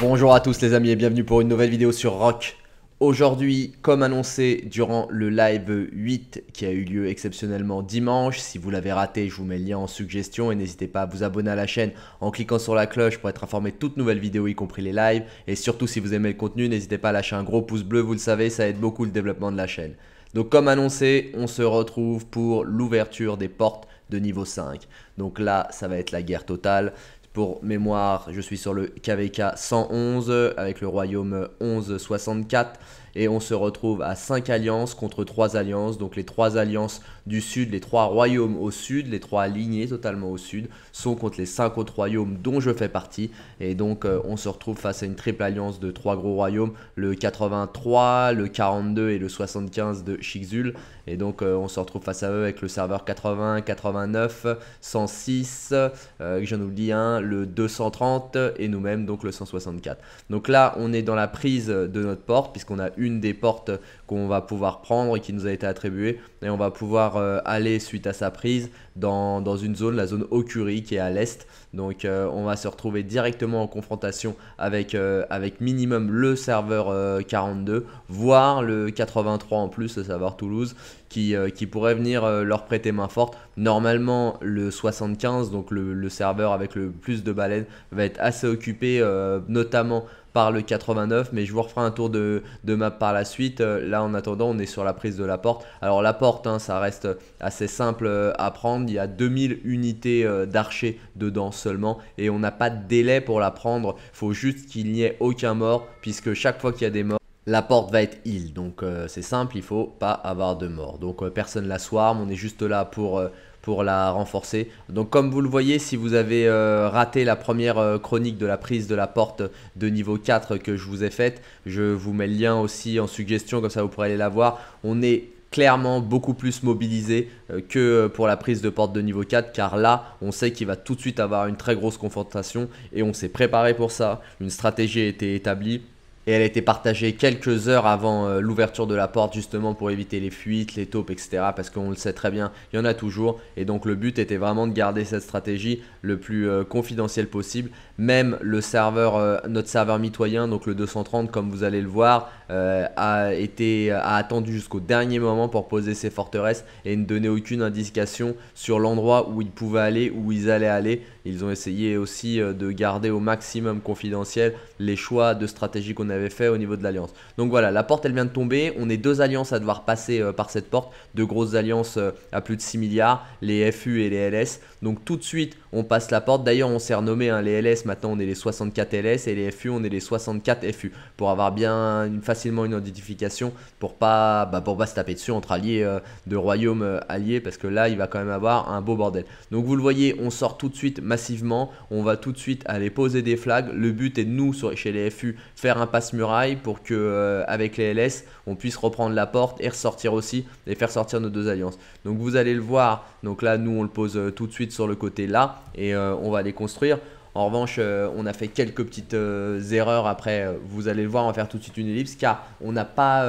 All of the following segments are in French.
Bonjour à tous les amis et bienvenue pour une nouvelle vidéo sur Rock. Aujourd'hui, comme annoncé durant le live 8 qui a eu lieu exceptionnellement dimanche, si vous l'avez raté, je vous mets le lien en suggestion et n'hésitez pas à vous abonner à la chaîne en cliquant sur la cloche pour être informé de toutes nouvelles vidéos, y compris les lives. Et surtout, si vous aimez le contenu, n'hésitez pas à lâcher un gros pouce bleu, vous le savez, ça aide beaucoup le développement de la chaîne. Donc comme annoncé, on se retrouve pour l'ouverture des portes de niveau 5. Donc là, ça va être la guerre totale. Pour mémoire, je suis sur le KVK 111 avec le royaume 1164 et on se retrouve à 5 alliances contre 3 alliances. Donc les 3 alliances du sud, les 3 royaumes au sud, les 3 lignées totalement au sud sont contre les 5 autres royaumes dont je fais partie. Et donc euh, on se retrouve face à une triple alliance de 3 gros royaumes, le 83, le 42 et le 75 de Shixul Et donc euh, on se retrouve face à eux avec le serveur 80, 89, 106, que j'en oublie un, le 230 et nous-mêmes donc le 164. Donc là on est dans la prise de notre porte puisqu'on a eu des portes qu'on va pouvoir prendre qui nous a été attribué Et on va pouvoir euh, aller suite à sa prise dans, dans, une zone, la zone Okuri qui est à l'est. Donc euh, on va se retrouver directement en confrontation avec, euh, avec minimum le serveur 42, voire le 83 en plus, le savoir Toulouse, qui, qui pourrait venir leur prêter main forte. Normalement le 75, donc le, serveur avec le plus de baleines, va être assez occupé, notamment par le 89, mais je vous referai un tour de, de map par la suite. Euh, là, en attendant, on est sur la prise de la porte. Alors, la porte, hein, ça reste assez simple euh, à prendre. Il y a 2000 unités euh, d'archers dedans seulement, et on n'a pas de délai pour la prendre. faut juste qu'il n'y ait aucun mort, puisque chaque fois qu'il y a des morts, la porte va être heal, donc c'est simple, il faut pas avoir de mort. Donc personne la swarm, on est juste là pour pour la renforcer. Donc comme vous le voyez, si vous avez euh, raté la première euh, chronique de la prise de la porte de niveau 4 que je vous ai faite, je vous mets le lien aussi en suggestion, comme ça vous pourrez aller la voir. On est clairement beaucoup plus mobilisé euh, que pour la prise de porte de niveau 4 car là on sait qu'il va tout de suite avoir une très grosse confrontation et on s'est préparé pour ça, une stratégie a été établie et elle a été partagée quelques heures avant euh, l'ouverture de la porte justement pour éviter les fuites, les taupes, etc. Parce qu'on le sait très bien, il y en a toujours et donc le but était vraiment de garder cette stratégie le plus euh, confidentielle possible même le serveur, euh, notre serveur mitoyen, donc le 230, comme vous allez le voir, euh, a été a attendu jusqu'au dernier moment pour poser ses forteresses et ne donner aucune indication sur l'endroit où ils pouvaient aller, où ils allaient aller. Ils ont essayé aussi euh, de garder au maximum confidentiel les choix de stratégie qu'on avait fait au niveau de l'alliance. Donc voilà, la porte elle vient de tomber. On est deux alliances à devoir passer par cette porte, deux grosses alliances à plus de 6 milliards, les FU et les LS. Donc tout de suite, on passe la porte. D'ailleurs, on s'est renommé hein, les LS, maintenant on est les 64 LS et les FU, on est les 64 FU pour avoir bien facilement une identification pour pas, bah, pour pas se taper dessus entre alliés euh, de royaumes euh, alliés parce que là il va quand même avoir un beau bordel. Donc vous le voyez, on sort tout de suite massivement, on va tout de suite aller poser des flags. Le but est de nous chez les FU faire un passe muraille pour que euh, avec les LS on puisse reprendre la porte et ressortir aussi et faire sortir nos deux alliances. Donc vous allez le voir, donc là nous on le pose tout de suite sur le côté là et euh, on va les construire. En revanche, euh, on a fait quelques petites euh, erreurs après. Vous allez le voir, on va faire tout de suite une ellipse car on n'a pas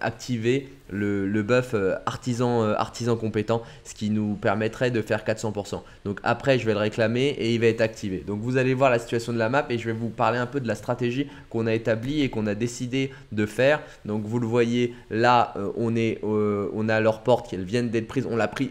activé le, le buff artisan, artisan compétent, ce qui nous permettrait de faire 400%. Donc après, je vais le réclamer et il va être activé. Donc vous allez voir la situation de la map et je vais vous parler un peu de la stratégie qu'on a établie et qu'on a décidé de faire. Donc vous le voyez là, on, est, on a leur porte, qu'elle viennent d'être prises. On l'a pris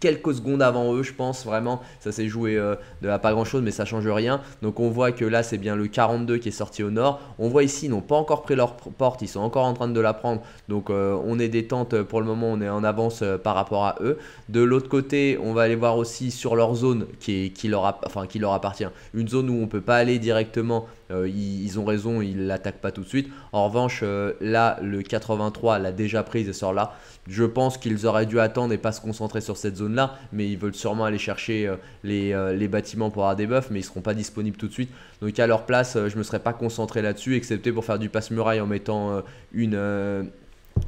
quelques secondes avant eux, je pense vraiment. Ça s'est joué euh, de la pas grand chose, mais ça change rien. Donc on voit que là, c'est bien le 42 qui est sorti au nord. On voit ici, ils n'ont pas encore pris leur porte, ils sont encore en train de la prendre. Donc euh, on est détente euh, pour le moment, on est en avance par rapport à eux. De l'autre côté, on va aller voir aussi sur leur zone qui, qui, leur, enfin, qui leur appartient. Une zone où on peut pas aller directement euh, ils, ont raison, ils l'attaquent pas tout de suite. En revanche, euh, là, le 83 l'a déjà prise et sort là. Je pense qu'ils auraient dû attendre et pas se concentrer sur cette zone-là, mais ils veulent sûrement aller chercher euh, les, bâtiments pour avoir des buffs, mais ils seront pas disponibles tout de suite. Donc à leur place, je me serais pas concentré là-dessus, excepté pour faire du passe muraille en mettant une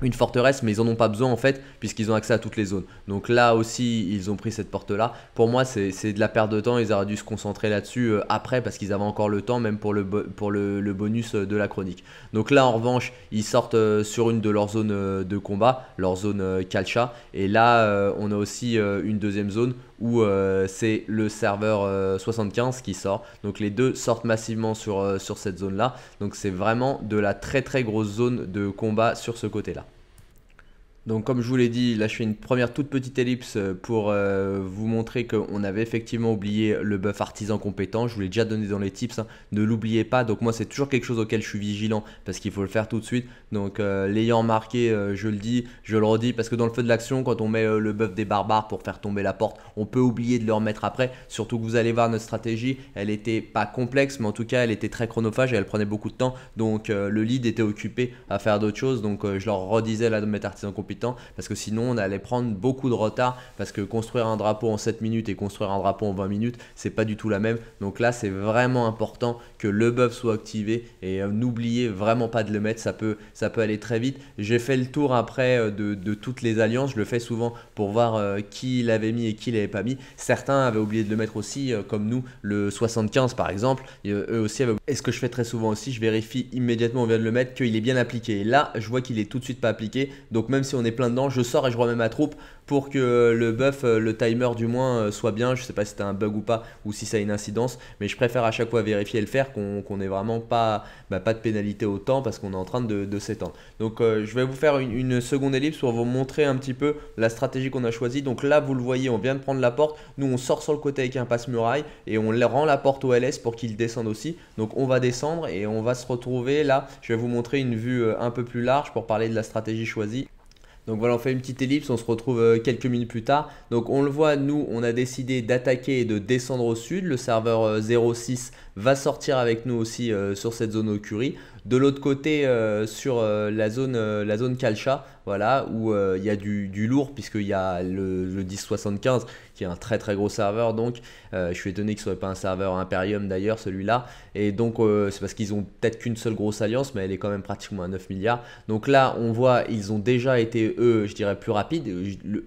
une forteresse, mais ils en ont pas besoin en fait, puisqu'ils ont accès à toutes les zones. Donc là aussi, ils ont pris cette porte-là. Pour moi, c'est de la perte de temps. Ils auraient dû se concentrer là-dessus euh, après, parce qu'ils avaient encore le temps, même pour le, pour le, bonus euh, de la chronique. Donc là, en revanche, ils sortent euh, sur une de leurs zones de combat, leur zone Kalcha. Et là, on a aussi une deuxième zone où euh, c'est le serveur 75 euh, qui sort. Donc les deux sortent massivement sur, euh, sur cette zone là. Donc c'est vraiment de la très très grosse zone de combat sur ce côté là. Donc comme je vous l'ai dit, là je fais une première toute petite ellipse euh, pour euh, vous montrer qu'on avait effectivement oublié le buff artisan compétent. Je vous l'ai déjà donné dans les tips, hein. ne l'oubliez pas. Donc moi c'est toujours quelque chose auquel je suis vigilant parce qu'il faut le faire tout de suite. Donc euh, l'ayant marqué, je le dis, je le redis parce que dans le feu de l'action, quand on met le buff des barbares pour faire tomber la porte, on peut oublier de le remettre après. Surtout que vous allez voir notre stratégie, elle était pas complexe mais en tout cas elle était très chronophage et elle prenait beaucoup de temps. Donc le lead était occupé à faire d'autres choses. Donc je leur redisais là de mettre artisan compétent temps parce que sinon on allait prendre beaucoup de retard, parce que construire un drapeau en 7 minutes et construire un drapeau en 20 minutes, c'est pas du tout la même. Donc là, c'est vraiment important que le buff soit activé et euh, n'oubliez vraiment pas de le mettre, ça peut, ça peut aller très vite. J'ai fait le tour après euh, de, toutes les alliances, je le fais souvent pour voir euh, qui l'avait mis et qui l'avait pas mis. Certains avaient oublié de le mettre aussi, comme nous, le 75 par exemple, eux aussi avaient... Et ce que je fais très souvent aussi, je vérifie immédiatement, on vient de le mettre, qu'il est bien appliqué. là, je vois qu'il est tout de suite pas appliqué, donc même si on plein dedans. Je sors et je remets ma troupe pour que le buff, euh, le timer du moins, euh, soit bien. Je sais pas si c'était un bug ou pas, ou si ça a une incidence, mais je préfère à chaque fois vérifier et le faire qu'on n'ait vraiment pas, bah, pas de pénalité au temps parce qu'on est en train de, s'étendre. Donc euh, je vais vous faire une, une, seconde ellipse pour vous montrer un petit peu la stratégie qu'on a choisie. Donc là, vous le voyez, on vient de prendre la porte. Nous, on sort sur le côté avec un passe-muraille et on rend la porte au LS pour qu'il descende aussi. Donc on va descendre et on va se retrouver là. Je vais vous montrer une vue un peu plus large pour parler de la stratégie choisie. Donc voilà, on fait une petite ellipse, on se retrouve euh, quelques minutes plus tard. Donc on le voit, nous, on a décidé d'attaquer et de descendre au sud. Le serveur 06 euh, va sortir avec nous aussi euh, sur cette zone au curry. De l'autre côté, euh, sur euh, la zone, euh, la zone Calcha, voilà, où il y a du, lourd, puisqu'il y a le, le 1075 qui est un très très gros serveur. Donc, je suis étonné que ce soit pas un serveur Imperium d'ailleurs, celui-là. Et donc, c'est parce qu'ils ont peut-être qu'une seule grosse alliance, mais elle est quand même pratiquement à 9 milliards. Donc là, on voit, ils ont déjà été, eux, je dirais, plus rapides,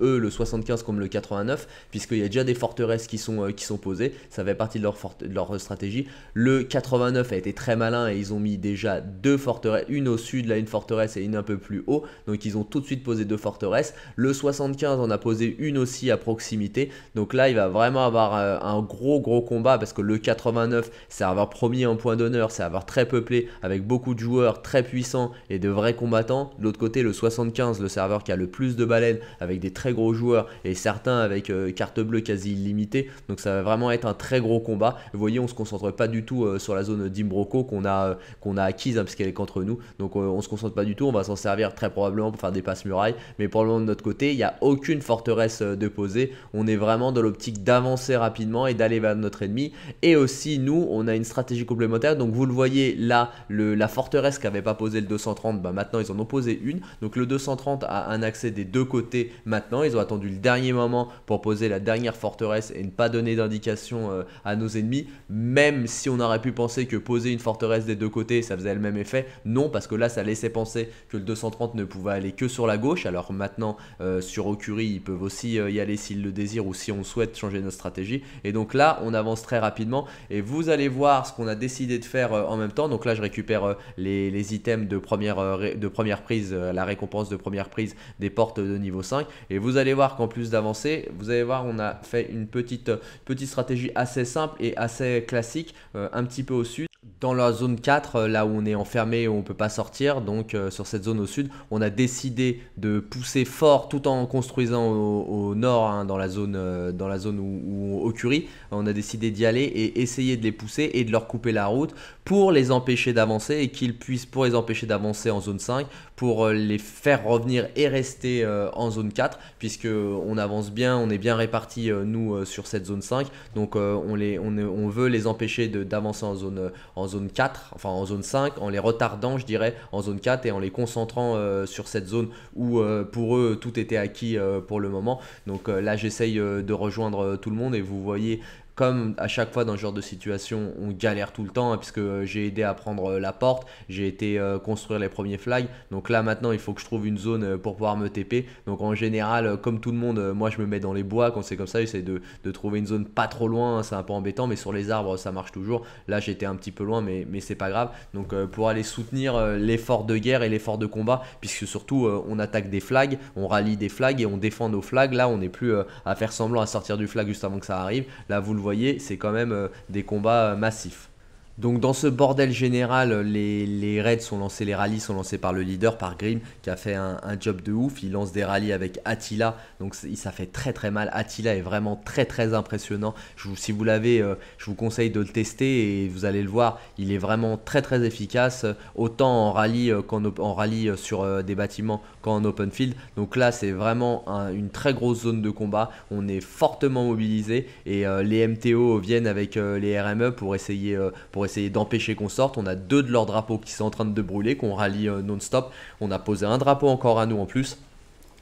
eux, le 75 comme le 89, puisqu'il y a déjà des forteresses qui sont, qui sont posées. Ça fait partie de leur, de leur stratégie. Le 89 a été très malin et ils ont mis déjà deux forteresses, une au sud, là une forteresse et une un peu plus haut. Donc ils ont tout de suite posé deux forteresses. Le 75 en a posé une aussi à proximité. Donc là il va vraiment avoir euh, un gros gros combat parce que le 89 serveur premier en point d'honneur, c'est avoir très peuplé avec beaucoup de joueurs très puissants et de vrais combattants. De l'autre côté le 75, le serveur qui a le plus de baleines avec des très gros joueurs et certains avec euh, carte bleue quasi illimitée. Donc ça va vraiment être un très gros combat. Vous voyez on se concentre pas du tout euh, sur la zone d'Imbroco qu'on a, qu'on a acquise Hein, puisqu'elle est contre nous. Donc euh, on, se concentre pas du tout, on va s'en servir très probablement pour faire des passes murailles. Mais pour le moment de notre côté, il n'y a aucune forteresse euh, de poser. On est vraiment dans l'optique d'avancer rapidement et d'aller vers notre ennemi. Et aussi, nous, on a une stratégie complémentaire. Donc vous le voyez là, le, la forteresse qu'avait pas posé le 230, bah maintenant ils en ont posé une. Donc le 230 a un accès des deux côtés maintenant. Ils ont attendu le dernier moment pour poser la dernière forteresse et ne pas donner d'indication euh, à nos ennemis. Même si on aurait pu penser que poser une forteresse des deux côtés, ça faisait même effet Non, parce que là, ça laissait penser que le 230 ne pouvait aller que sur la gauche. Alors maintenant, euh, sur Ocury, ils peuvent aussi euh, y aller s'ils le désirent ou si on souhaite changer notre stratégie. Et donc là, on avance très rapidement. Et vous allez voir ce qu'on a décidé de faire euh, en même temps. Donc là, je récupère les, les, items de première, de première prise, la récompense de première prise des portes de niveau 5. Et vous allez voir qu'en plus d'avancer, vous allez voir, on a fait une petite, petite stratégie assez simple et assez classique, un petit peu au sud dans la zone 4, euh, là où on est enfermé, où on ne peut pas sortir, donc euh, sur cette zone au sud, on a décidé de pousser fort tout en construisant au, nord, hein, dans la zone, euh, dans la zone où, au Curie, on a décidé d'y aller et essayer de les pousser et de leur couper la route pour les empêcher d'avancer et qu'ils puissent, pour les empêcher d'avancer en zone 5, pour euh, les faire revenir et rester euh, en zone 4 puisque euh, on avance bien, on est bien répartis nous sur cette zone 5. Donc on, les, on, veut les empêcher d'avancer en zone, en zone 4, enfin en zone 5, en les retardant je dirais en zone 4 et en les concentrant sur cette zone où pour eux tout était acquis pour le moment. Donc là j'essaye de rejoindre tout le monde et vous voyez comme à chaque fois dans ce genre de situation, on galère tout le temps, hein, puisque euh, j'ai aidé à prendre euh, la porte, j'ai été euh, construire les premiers flags. Donc là, maintenant, il faut que je trouve une zone pour pouvoir me TP. Donc en général, comme tout le monde, moi je me mets dans les bois quand c'est comme ça, j'essaie de, trouver une zone pas trop loin, hein, c'est un peu embêtant, mais sur les arbres ça marche toujours. Là j'étais un petit peu loin, mais, mais c'est pas grave. Donc pour aller soutenir l'effort de guerre et l'effort de combat, puisque surtout on attaque des flags, on rallie des flags et on défend nos flags. Là on n'est plus à faire semblant à sortir du flag juste avant que ça arrive. Là vous le voyez, c'est quand même euh, des combats euh, massifs. Donc dans ce bordel général, les, raids sont lancés, les rallies sont lancés par le leader, par Grim, qui a fait un, job de ouf. Il lance des rallies avec Attila, donc ça fait très très mal. Attila est vraiment très très impressionnant. si vous l'avez, euh, je vous conseille de le tester et vous allez le voir. Il est vraiment très très efficace, euh, autant en rallye euh, qu'en en rallye sur des bâtiments qu'en open field. Donc là, c'est vraiment une très grosse zone de combat. On est fortement mobilisé et les MTO viennent avec les RME pour essayer pour essayer d'empêcher qu'on sorte. On a deux de leurs drapeaux qui sont en train de brûler, qu'on rallie euh, non-stop. On a posé un drapeau encore à nous en plus.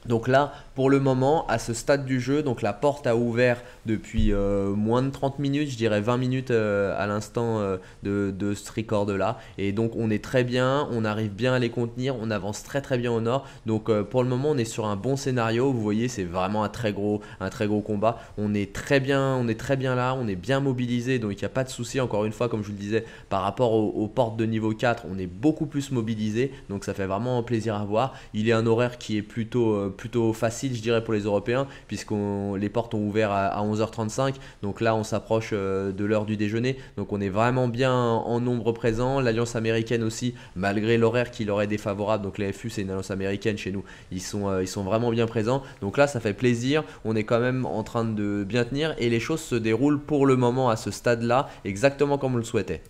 Donc là, pour le moment, à ce stade du jeu, donc la porte a ouvert depuis euh, moins de 30 minutes, je dirais 20 minutes euh, à l'instant euh, de, ce record là. Et donc on est très bien, on arrive bien à les contenir, on avance très très bien au nord. Donc pour le moment, on est sur un bon scénario. Vous voyez, c'est vraiment un très gros, un très gros combat. On est très bien, on est très bien là, on est bien mobilisé, donc il n'y a pas de souci. Encore une fois, comme je le disais, par rapport aux, portes de niveau 4, on est beaucoup plus mobilisé, donc ça fait vraiment plaisir à voir. Il est un horaire qui est plutôt, plutôt facile je dirais, pour les Européens, puisqu'on les portes ont ouvert à, 11h35. Donc là, on s'approche euh, de l'heure du déjeuner. Donc on est vraiment bien en nombre présent. L'Alliance américaine aussi, malgré l'horaire qui leur est défavorable. Donc les FU, c'est une Alliance américaine chez nous. Ils sont, euh, ils sont vraiment bien présents. Donc là, ça fait plaisir. On est quand même en train de bien tenir et les choses se déroulent pour le moment à ce stade-là exactement comme on le souhaitait.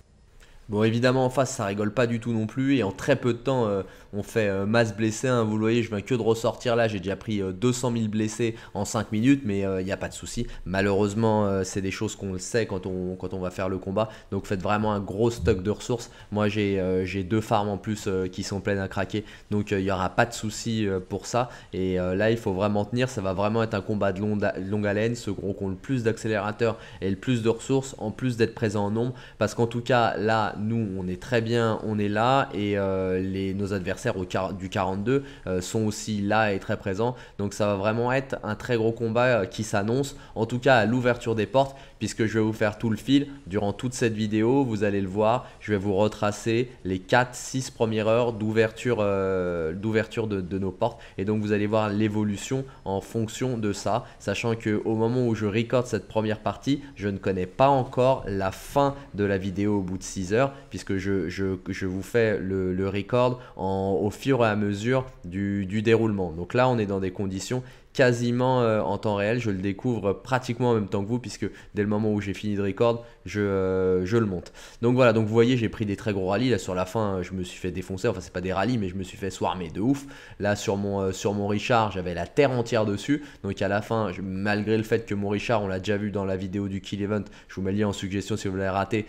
Bon, évidemment, en face, ça rigole pas du tout non plus. Et en très peu de temps, euh, on fait euh, masse blessé, vous voyez, je viens que de ressortir là. J'ai déjà pris 200 euh, 000 blessés en 5 minutes, mais il n'y a pas de souci. Malheureusement, c'est des choses qu'on le sait quand on, quand on va faire le combat. Donc, faites vraiment un gros stock de ressources. Moi, j'ai deux farms en plus qui sont pleines à craquer. Donc, il n'y aura pas de souci pour ça. Et là, il faut vraiment tenir. Ça va vraiment être un combat de longue, haleine. ce gros ont le plus d'accélérateurs et le plus de ressources, en plus d'être présent en nombre. Parce qu'en tout cas, là, nous, on est très bien, on est là, et euh, nos adversaires au du 42 euh, sont aussi là et très présents. Donc ça va vraiment être un très gros combat euh, qui s'annonce, en tout cas à l'ouverture des portes puisque je vais vous faire tout le fil durant toute cette vidéo. Vous allez le voir, je vais vous retracer les 4-6 premières heures d'ouverture euh, de, nos portes. Et donc vous allez voir l'évolution en fonction de ça, sachant que au moment où je recorde cette première partie, je ne connais pas encore la fin de la vidéo au bout de 6 heures, puisque je, je, vous fais le, record au fur et à mesure du, du déroulement. Donc là, on est dans des conditions quasiment euh, en temps réel. Je le découvre pratiquement en même temps que vous, puisque dès le moment où j'ai fini de record, euh, je, le monte. Donc voilà, donc vous voyez, j'ai pris des très gros rallyes. Là sur la fin, je me suis fait défoncer. Enfin, c'est pas des rallyes, mais je me suis fait swarmer de ouf. Là sur mon, euh, sur mon Richard, j'avais la terre entière dessus. Donc à la fin, malgré le fait que mon Richard, on l'a déjà vu dans la vidéo du Kill Event, je vous mets le lien en suggestion si vous l'avez raté.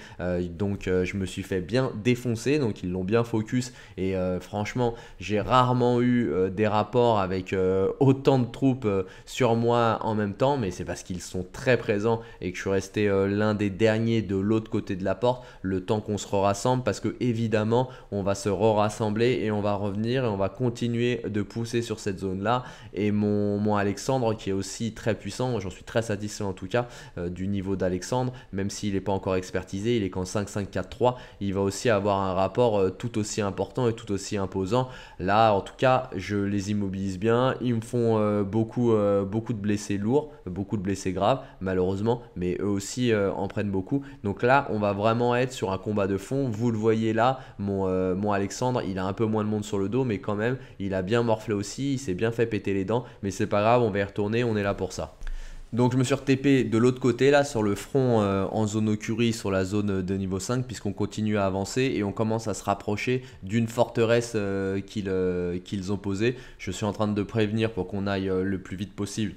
donc je me suis fait bien défoncer. Donc ils l'ont bien focus. Et franchement, j'ai rarement eu des rapports avec autant de troupes euh, sur moi en même temps, mais c'est parce qu'ils sont très présents et que je suis resté euh, l'un des derniers de l'autre côté de la porte le temps qu'on se rassemble parce que évidemment on va se rassembler et on va revenir et on va continuer de pousser sur cette zone là et mon, Alexandre qui est aussi très puissant, j'en suis très satisfait en tout cas euh, du niveau d'Alexandre, même s'il n'est pas encore expertisé, il est qu'en 5-5-4-3, il va aussi avoir un rapport tout aussi important et tout aussi imposant. Là en tout cas je les immobilise bien, ils me font beaucoup euh, beaucoup, de blessés lourds, beaucoup de blessés graves, malheureusement, mais eux aussi euh, en prennent beaucoup. Donc là, on va vraiment être sur un combat de fond. Vous le voyez là, mon, euh, mon Alexandre, il a un peu moins de monde sur le dos, mais quand même, il a bien morflé aussi, il s'est bien fait péter les dents, mais c'est pas grave, on va y retourner, on est là pour ça. Donc je me suis retépé de l'autre côté, là, sur le front euh, en zone curie sur la zone euh, de niveau 5, puisqu'on continue à avancer et on commence à se rapprocher d'une forteresse euh, qu'ils ont posée. Je suis en train de prévenir pour qu'on aille le plus vite possible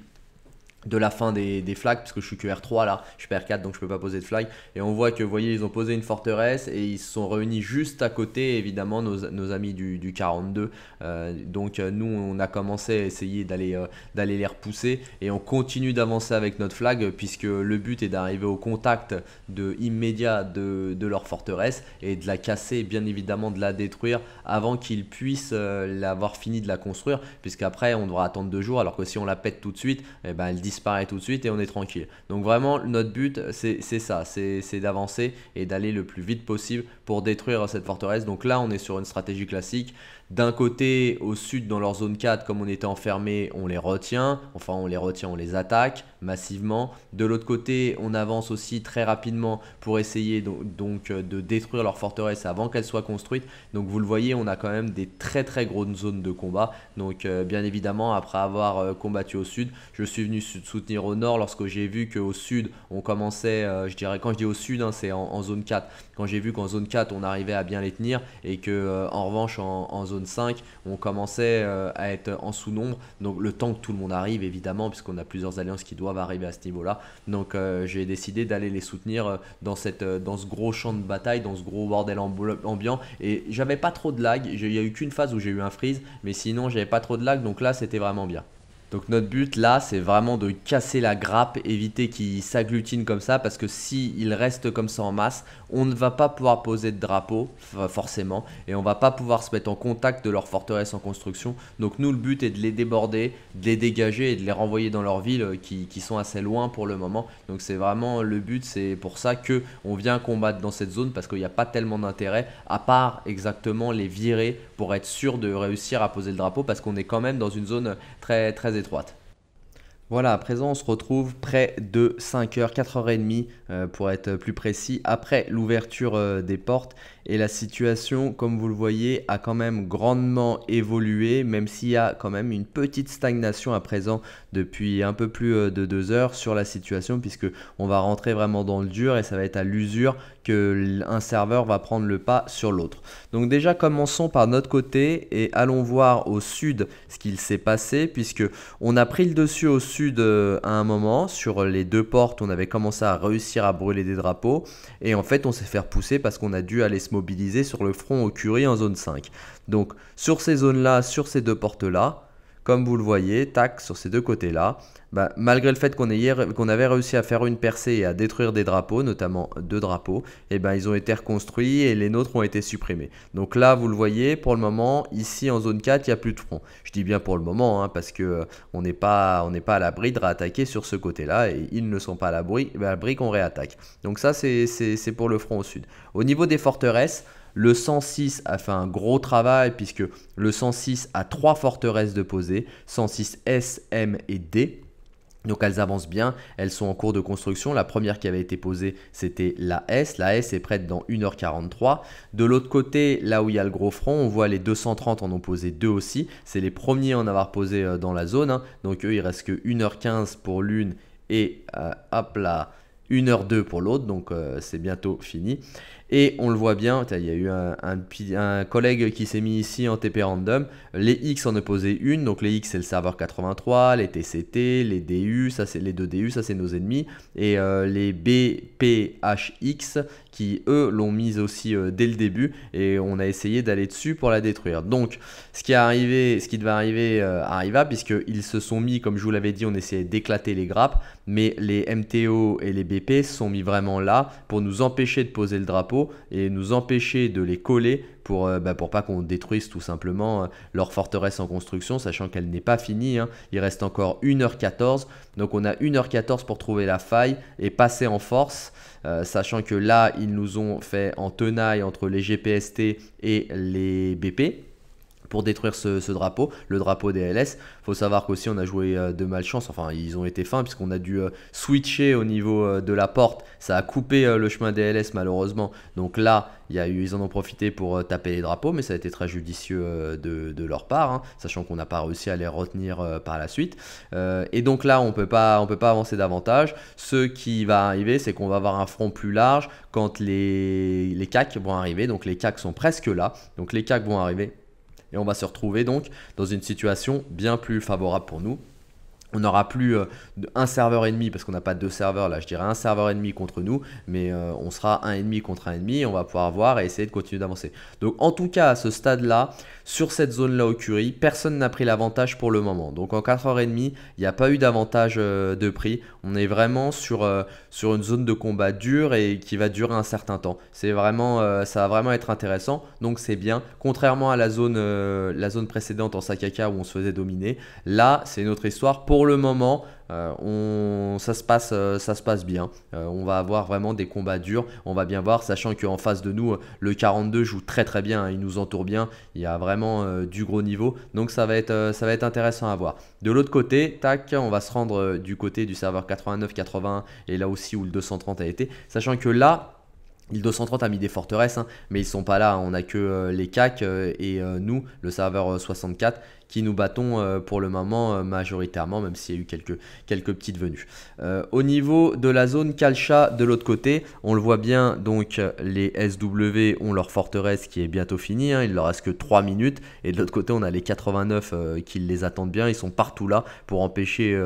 de la fin des, flags, parce que je suis qr 3 là, je suis pas R4 donc je peux pas poser de flag. Et on voit que, vous voyez, ils ont posé une forteresse et ils se sont réunis juste à côté, évidemment, nos, amis du, 42. Euh, donc euh, nous, on a commencé à essayer euh, d'aller les repousser et on continue d'avancer avec notre flag, puisque le but est d'arriver au contact de, immédiat de, leur forteresse et de la casser, bien évidemment, de la détruire avant qu'ils puissent l'avoir fini de la construire, puisqu'après, on devra attendre deux jours, alors que si on la pète tout de suite, et eh ben, disparaît tout de suite et on est tranquille. Donc vraiment, notre but, c'est ça, c'est d'avancer et d'aller le plus vite possible pour détruire cette forteresse. Donc là, on est sur une stratégie classique. D'un côté, au sud, dans leur zone 4, comme on était enfermé, on les retient. Enfin, on les retient, on les attaque massivement. De l'autre côté, on avance aussi très rapidement pour essayer donc, euh, de détruire leur forteresse avant qu'elle soit construite. Donc, vous le voyez, on a quand même des très très grosses zones de combat. Donc, euh, bien évidemment, après avoir euh, combattu au sud, je suis venu soutenir au nord lorsque j'ai vu qu'au sud, on commençait, je dirais, quand je dis au sud, hein, c'est en, zone 4. Quand j'ai vu qu'en zone 4, on arrivait à bien les tenir et que en revanche, en zone 5, on commençait euh, à être en sous-nombre. Donc le temps que tout le monde arrive, évidemment, puisqu'on a plusieurs alliances qui doivent arriver à ce niveau-là. Donc euh, j'ai décidé d'aller les soutenir euh, dans, cette, dans ce gros champ de bataille, dans ce gros bordel ambiant. Et j'avais pas trop de lag. Il n'y a eu qu'une phase où j'ai eu un freeze, mais sinon j'avais pas trop de lag. Donc là, c'était vraiment bien. Donc notre but là, c'est vraiment de casser la grappe, éviter qu'ils s'agglutinent comme ça, parce que si ils reste comme ça en masse, on ne va pas pouvoir poser de drapeau, forcément, et on va pas pouvoir se mettre en contact de leur forteresse en construction. Donc nous, le but est de les déborder, de les dégager et de les renvoyer dans leur ville euh, qui, sont assez loin pour le moment. Donc c'est vraiment le but, c'est pour ça qu'on vient combattre dans cette zone, parce qu'il n'y a pas tellement d'intérêt, à part exactement les virer pour être sûr de réussir à poser le drapeau parce qu'on est quand même dans une zone très très étroite. Voilà, à présent, on se retrouve près de 5h, euh, 4h30 pour être plus précis, après l'ouverture euh, des portes. Et la situation, comme vous le voyez, a quand même grandement évolué, même s'il y a quand même une petite stagnation à présent depuis un peu plus euh, de deux heures sur la situation puisque on va rentrer vraiment dans le dur et ça va être à l'usure que un serveur va prendre le pas sur l'autre. Donc déjà commençons par notre côté et allons voir au sud ce qu'il s'est passé puisque on a pris le dessus au sud euh, à un moment sur les deux portes on avait commencé à réussir à brûler des drapeaux et en fait on s'est fait repousser parce qu'on a dû aller se mobiliser sur le front au Curie en zone 5. Donc sur ces zones là, sur ces deux portes là, comme vous le voyez, tac, sur ces deux côtés-là, bah, malgré le fait qu'on qu'on avait réussi à faire une percée et à détruire des drapeaux, notamment deux drapeaux, et eh ben ils ont été reconstruits et les nôtres ont été supprimés. Donc là, vous le voyez, pour le moment, ici en zone 4, il n'y a plus de front. Je dis bien pour le moment, hein, parce que euh, on n'est pas, pas à l'abri de réattaquer sur ce côté-là, et ils ne sont pas à l'abri qu'on réattaque. Donc ça, c'est pour le front au sud. Au niveau des forteresses, le 106 a fait un gros travail puisque le 106 a trois forteresses de poser 106 S, M et D. Donc elles avancent bien, elles sont en cours de construction. La première qui avait été posée, c'était la S. La S est prête dans 1h43. De l'autre côté, là où il y a le gros front, on voit les 230 en ont posé deux aussi. C'est les premiers à en avoir posé euh, dans la zone. Hein. Donc eux, il reste que 1h15 pour l'une et euh, hop 1 h 2 pour l'autre. Donc euh, c'est bientôt fini. Et on le voit bien, il y a eu un, collègue qui s'est mis ici en TP random. Les X en opposé une, donc les X c'est le serveur 83, les TCT, les DU, ça c'est les deux DU, ça c'est nos ennemis. Et euh, les BPHX qui eux l'ont mise aussi euh, dès le début et on a essayé d'aller dessus pour la détruire. Donc ce qui est arrivé, ce qui devait arriver euh, arriva puisqu'ils se sont mis, comme je vous l'avais dit, on essayait d'éclater les grappes, mais les MTO et les BP se sont mis vraiment là pour nous empêcher de poser le drapeau et nous empêcher de les coller pour, euh, bah, pas qu'on détruise tout simplement euh, leur forteresse en construction, sachant qu'elle n'est pas finie. Hein. Il reste encore 1h14. Donc on a 1h14 pour trouver la faille et passer en force. Euh, sachant que là, ils nous ont fait en tenaille entre les GPST et les BP pour détruire ce, drapeau, le drapeau des LS. Faut savoir qu'aussi on a joué euh, de malchance, enfin ils ont été fins puisqu'on a dû euh, switcher au niveau euh, de la porte, ça a coupé le chemin des LS malheureusement. Donc là, y a eu, ils en ont profité pour taper les drapeaux, mais ça a été très judicieux de, leur part, hein, sachant qu'on n'a pas réussi à les retenir par la suite. et donc là, on peut pas, peut pas avancer davantage. Ce qui va arriver, c'est qu'on va avoir un front plus large quand les, les CAC vont arriver. Donc les CAC sont presque là, donc les CAC vont arriver et on va se retrouver donc dans une situation bien plus favorable pour nous on n'aura plus euh, un serveur ennemi parce qu'on n'a pas deux serveurs là, je dirais un serveur ennemi contre nous, mais euh, on sera un ennemi contre un ennemi, et on va pouvoir voir et essayer de continuer d'avancer. Donc en tout cas à ce stade là, sur cette zone là au curry personne n'a pris l'avantage pour le moment. Donc en 4h30, il n'y a pas eu d'avantage euh, de prix, on est vraiment sur, sur une zone de combat dure et qui va durer un certain temps. C'est vraiment, ça va vraiment être intéressant, donc c'est bien. Contrairement à la zone, la zone précédente en Sakaka où on se faisait dominer, là c'est une autre histoire pour le moment, euh, on, ça, se passe, euh, ça se passe bien. Euh, on va avoir vraiment des combats durs. On va bien voir, sachant qu'en face de nous, le 42 joue très très bien. Hein, il nous entoure bien. Il y a vraiment du gros niveau. Donc ça va être, ça va être intéressant à voir. De l'autre côté, tac, on va se rendre du côté du serveur 89-81 et là aussi où le 230 a été. Sachant que là, le 230 a mis des forteresses, hein, mais ils sont pas là. On a que les CAC et nous, le serveur 64 qui nous battons euh, pour le moment euh, majoritairement, même s'il y a eu quelques, quelques petites venues. Euh, au niveau de la zone Calcha de l'autre côté, on le voit bien, donc les SW ont leur forteresse qui est bientôt finie, Il hein. il leur reste que 3 minutes, et de l'autre côté on a les 89 qui les attendent bien, ils sont partout là pour empêcher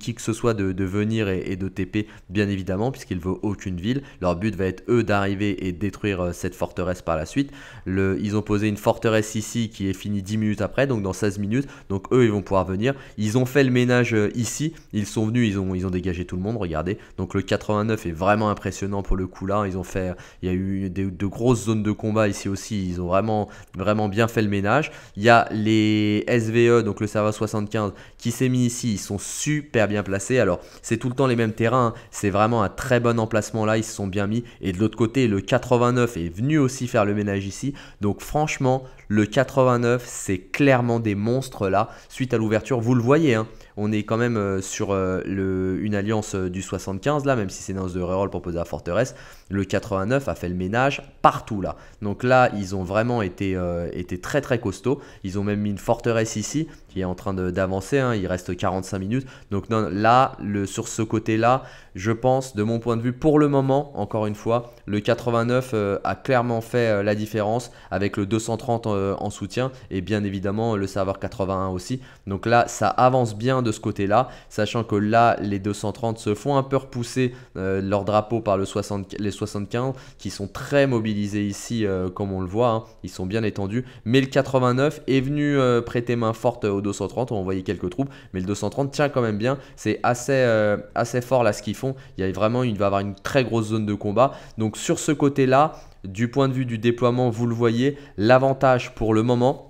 qui que ce soit de, venir et, de TP bien évidemment, puisqu'ils ne veulent aucune ville, leur but va être eux d'arriver et de détruire cette forteresse par la suite. ils ont posé une forteresse ici qui est finie 10 minutes après donc dans 16 minutes. Donc eux, ils vont pouvoir venir. Ils ont fait le ménage euh, ici. Ils sont venus, ils ont, ils ont dégagé tout le monde, regardez. Donc le 89 est vraiment impressionnant pour le coup là. Ils ont fait, il y a eu de, de grosses zones de combat ici aussi. Ils ont vraiment, vraiment bien fait le ménage. Il y a les SVE, donc le serveur 75, qui s'est mis ici. Ils sont super bien placés. Alors c'est tout le temps les mêmes terrains. Hein. C'est vraiment un très bon emplacement là. Ils se sont bien mis. Et de l'autre côté, le 89 est venu aussi faire le ménage ici. Donc franchement, le 89, c'est clair clairement des monstres là suite à l'ouverture. Vous le voyez, hein, on est quand même euh, sur euh, le, une alliance euh, du 75 là, même si c'est une de reroll pour à la forteresse. Le 89 a fait le ménage partout là. Donc là, ils ont vraiment été, très très costauds. Ils ont même mis une forteresse ici qui est en train d'avancer. Hein. Il reste 45 minutes. Donc non, là, le, sur ce côté-là, je pense, de mon point de vue, pour le moment, encore une fois, le 89 a clairement fait la différence avec le 230 en soutien et bien évidemment le serveur 81 aussi. Donc là, ça avance bien de ce côté-là, sachant que là, les 230 se font un peu repousser euh, leur drapeau par le 60, les 75, qui sont très mobilisés ici, euh, comme on le voit, hein. ils sont bien étendus, mais le 89 est venu euh, prêter main forte aux 230, on voyait quelques troupes, mais le 230 tient quand même bien, c'est assez, assez fort là ce qu'ils font, il y a vraiment, il va avoir une très grosse zone de combat, donc sur ce côté-là, du point de vue du déploiement, vous le voyez, l'avantage pour le moment,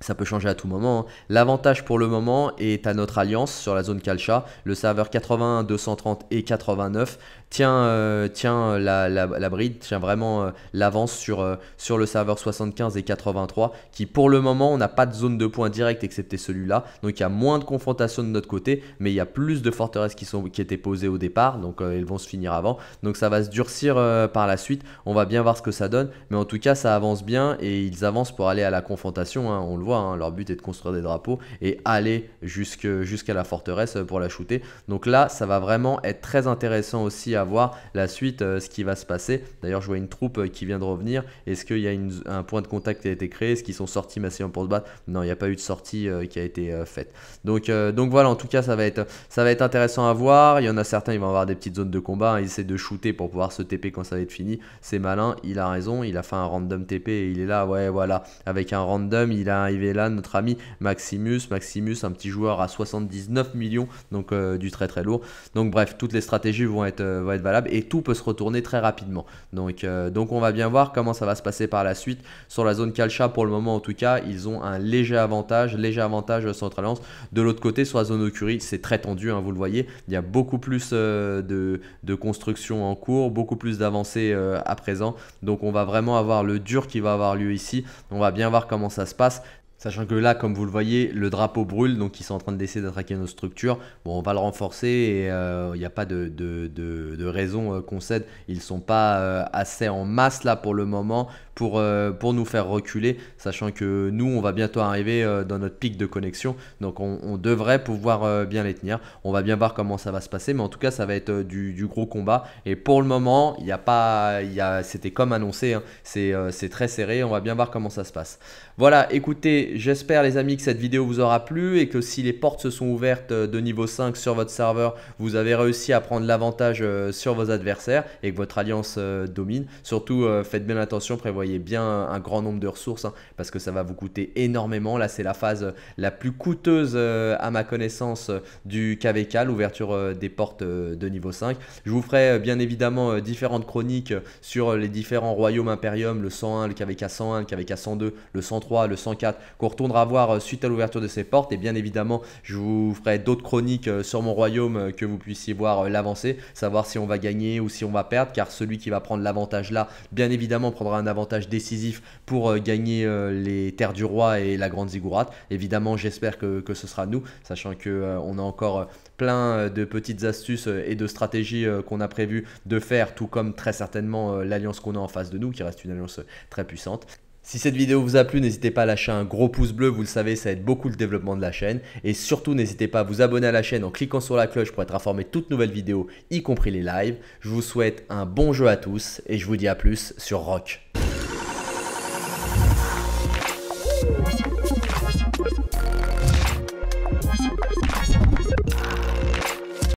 ça peut changer à tout moment. Hein. L'avantage pour le moment est à notre alliance sur la zone Calcha, le serveur 81, 230 et 89. Tiens euh, euh, la, bride, tient vraiment euh, l'avance sur, sur le serveur 75 et 83, qui pour le moment, on n'a pas de zone de points direct excepté celui-là. Donc il y a moins de confrontations de notre côté, mais il y a plus de forteresses qui, sont, qui étaient posées au départ, donc elles vont se finir avant. Donc ça va se durcir par la suite, on va bien voir ce que ça donne, mais en tout cas ça avance bien et ils avancent pour aller à la confrontation, hein. on le voit, hein. leur but est de construire des drapeaux et aller jusqu'à la forteresse pour la shooter. Donc là, ça va vraiment être très intéressant aussi voir la suite, euh, ce qui va se passer. D'ailleurs, je vois une troupe euh, qui vient de revenir. Est-ce qu'il y a une, un point de contact qui a été créé Est-ce qu'ils sont sortis en pour se battre Non, il n'y a pas eu de sortie euh, qui a été faite. Donc, donc voilà, en tout cas, ça va, être, ça va être intéressant à voir. Il y en a certains, ils vont avoir des petites zones de combat. il ils de shooter pour pouvoir se TP quand ça va être fini. C'est malin, il a raison. Il a fait un random TP et il est là. Ouais, voilà. Avec un random, il est arrivé là, notre ami Maximus. Maximus, un petit joueur à 79 millions, donc du très très lourd. Donc bref, toutes les stratégies vont être, être valable et tout peut se retourner très rapidement. Donc, euh, donc on va bien voir comment ça va se passer par la suite. Sur la zone Calcha, pour le moment en tout cas, ils ont un léger avantage, léger avantage Central Lance. De l'autre côté, sur la zone Okuri, c'est très tendu, hein, vous le voyez. Il y a beaucoup plus euh, de, construction en cours, beaucoup plus d'avancées euh, à présent. Donc on va vraiment avoir le dur qui va avoir lieu ici. On va bien voir comment ça se passe. Sachant que là, comme vous le voyez, le drapeau brûle, donc ils sont en train d'essayer d'attaquer nos structures. Bon, on va le renforcer et euh, il n'y a pas de, de, raison euh, qu'on cède. Ils ne sont pas euh, assez en masse là pour le moment euh, pour, nous faire reculer, sachant que nous, on va bientôt arriver euh, dans notre pic de connexion. Donc on, devrait pouvoir euh, bien les tenir. On va bien voir comment ça va se passer, mais en tout cas, ça va être du, gros combat. Et pour le moment, il n'y a pas, c'était comme annoncé, hein. c'est très serré. On va bien voir comment ça se passe. Voilà, écoutez, j'espère les amis que cette vidéo vous aura plu et que si les portes se sont ouvertes de niveau 5 sur votre serveur, vous avez réussi à prendre l'avantage sur vos adversaires et que votre alliance domine. Surtout, faites bien attention, prévoyez bien un grand nombre de ressources hein, parce que ça va vous coûter énormément. Là, c'est la phase la plus coûteuse euh, à ma connaissance euh, du KVK, l'ouverture euh, des portes de niveau 5. Je vous ferai bien évidemment différentes chroniques sur les différents royaumes impérium, le 101, le KVK 101, le KVK 102, le 103, le 104, qu'on retournera voir suite à l'ouverture de ces portes. Et bien évidemment, je vous ferai d'autres chroniques sur mon royaume que vous puissiez voir l'avancée, savoir si on va gagner ou si on va perdre, car celui qui va prendre l'avantage là, bien évidemment, prendra un avantage décisif pour euh, gagner euh, les terres du roi et la grande ziggourate. Évidemment, j'espère que, ce sera nous, sachant que euh, on a encore plein de petites astuces et de stratégies qu'on a prévu de faire, tout comme très certainement l'alliance qu'on a en face de nous, qui reste une alliance très puissante. Si cette vidéo vous a plu, n'hésitez pas à lâcher un gros pouce bleu, vous le savez, ça aide beaucoup le développement de la chaîne. Et surtout, n'hésitez pas à vous abonner à la chaîne en cliquant sur la cloche pour être informé de toutes nouvelles vidéos, y compris les lives. Je vous souhaite un bon jeu à tous et je vous dis à plus sur Rock.